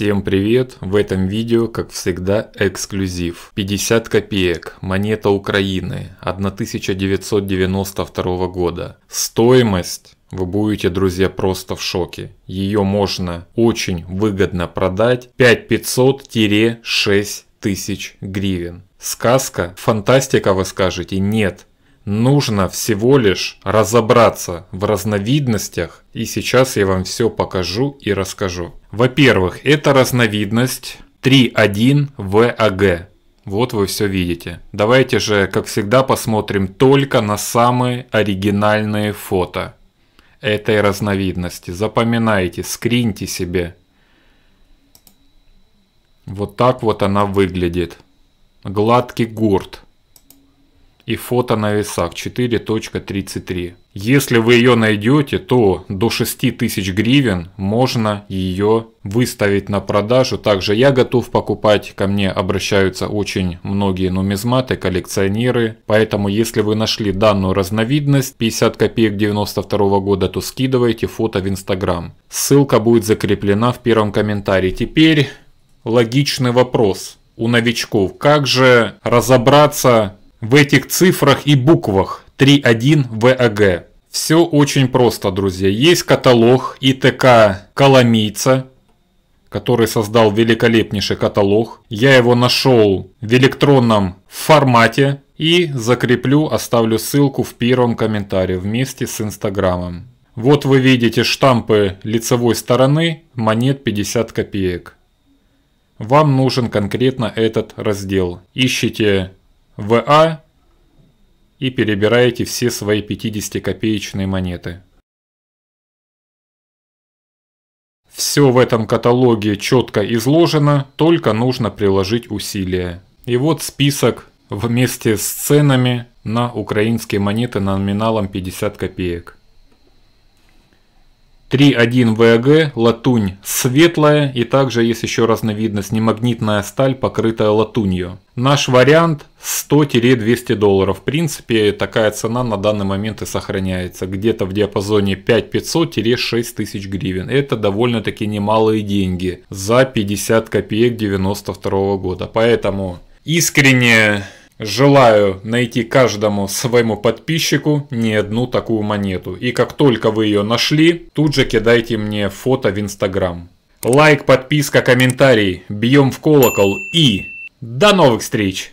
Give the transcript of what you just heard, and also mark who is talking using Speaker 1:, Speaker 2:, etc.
Speaker 1: Всем привет! В этом видео, как всегда, эксклюзив. 50 копеек, монета Украины, 1992 года. Стоимость вы будете, друзья, просто в шоке. Ее можно очень выгодно продать 5500-6 тысяч гривен. Сказка? Фантастика, вы скажете? Нет. Нужно всего лишь разобраться в разновидностях, и сейчас я вам все покажу и расскажу. Во-первых, это разновидность 3.1 ВАГ. Вот вы все видите. Давайте же, как всегда, посмотрим только на самые оригинальные фото этой разновидности. Запоминайте, скриньте себе. Вот так вот она выглядит. Гладкий гурт и фото на весах 4.33. Если вы ее найдете, то до 6000 гривен можно ее выставить на продажу. Также я готов покупать, ко мне обращаются очень многие нумизматы, коллекционеры. Поэтому если вы нашли данную разновидность 50 копеек 92 года, то скидывайте фото в инстаграм. Ссылка будет закреплена в первом комментарии. Теперь логичный вопрос у новичков. Как же разобраться в этих цифрах и буквах 3.1 ВАГ. Все очень просто, друзья. Есть каталог ИТК Коломийца, который создал великолепнейший каталог. Я его нашел в электронном формате и закреплю, оставлю ссылку в первом комментарии вместе с Инстаграмом. Вот вы видите штампы лицевой стороны монет 50 копеек. Вам нужен конкретно этот раздел. Ищите ВА и перебираете все свои 50-копеечные монеты. Все в этом каталоге четко изложено, только нужно приложить усилия. И вот список вместе с ценами на украинские монеты номиналом 50 копеек. 3.1 ВАГ, латунь светлая и также есть еще разновидность немагнитная сталь, покрытая латунью. Наш вариант 100-200 долларов. В принципе, такая цена на данный момент и сохраняется. Где-то в диапазоне 5500-6 тысяч гривен. Это довольно-таки немалые деньги за 50 копеек 92 -го года. Поэтому искренне Желаю найти каждому своему подписчику не одну такую монету. И как только вы ее нашли, тут же кидайте мне фото в Инстаграм. Лайк, подписка, комментарий, бьем в колокол и до новых встреч!